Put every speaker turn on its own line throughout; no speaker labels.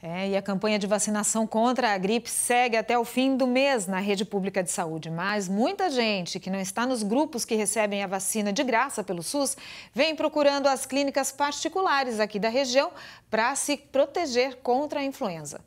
É, e a campanha de vacinação contra a gripe segue até o fim do mês na rede pública de saúde. Mas muita gente que não está nos grupos que recebem a vacina de graça pelo SUS vem procurando as clínicas particulares aqui da região para se proteger contra a influenza.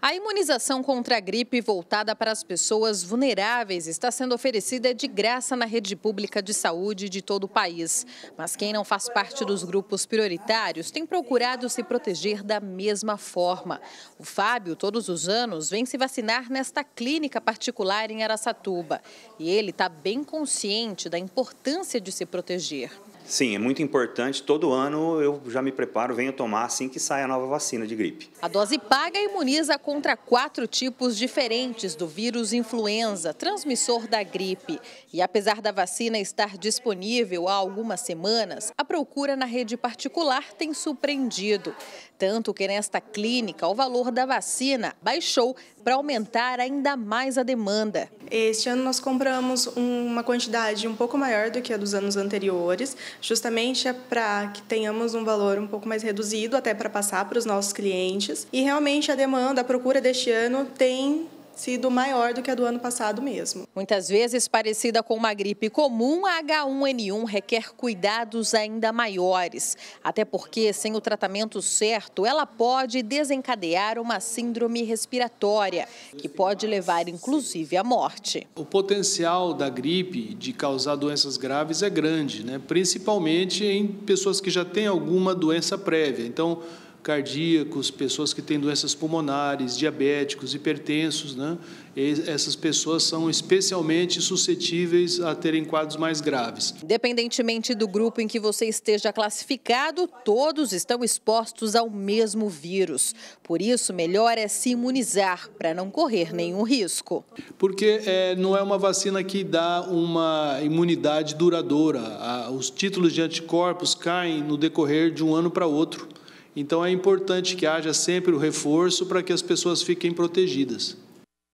A imunização contra a gripe voltada para as pessoas
vulneráveis está sendo oferecida de graça na rede pública de saúde de todo o país. Mas quem não faz parte dos grupos prioritários tem procurado se proteger da mesma forma. O Fábio, todos os anos, vem se vacinar nesta clínica particular em Aracatuba. E ele está bem consciente da importância de se proteger. Sim, é muito importante. Todo ano eu já me preparo, venho tomar assim que sai a nova vacina de gripe. A dose paga imuniza contra quatro tipos diferentes do vírus influenza, transmissor da gripe. E apesar da vacina estar disponível há algumas semanas, a procura na rede particular tem surpreendido. Tanto que nesta clínica o valor da vacina baixou para aumentar ainda mais a demanda. Este ano nós compramos uma quantidade um pouco maior do que a dos anos anteriores, justamente é para que tenhamos um valor um pouco mais reduzido até para passar para os nossos clientes. E realmente a demanda, a procura deste ano tem sido maior do que a do ano passado mesmo. Muitas vezes parecida com uma gripe comum, a H1N1 requer cuidados ainda maiores, até porque sem o tratamento certo, ela pode desencadear uma síndrome respiratória, que pode levar inclusive à morte.
O potencial da gripe de causar doenças graves é grande, né? principalmente em pessoas que já têm alguma doença prévia. Então, cardíacos, pessoas que têm doenças pulmonares, diabéticos, hipertensos, né? essas pessoas são especialmente suscetíveis a terem quadros mais graves.
Independentemente do grupo em que você esteja classificado, todos estão expostos ao mesmo vírus. Por isso, melhor é se imunizar para não correr nenhum risco.
Porque é, não é uma vacina que dá uma imunidade duradoura. Os títulos de anticorpos caem no decorrer de um ano para outro. Então é importante que haja sempre o reforço para que as pessoas fiquem protegidas.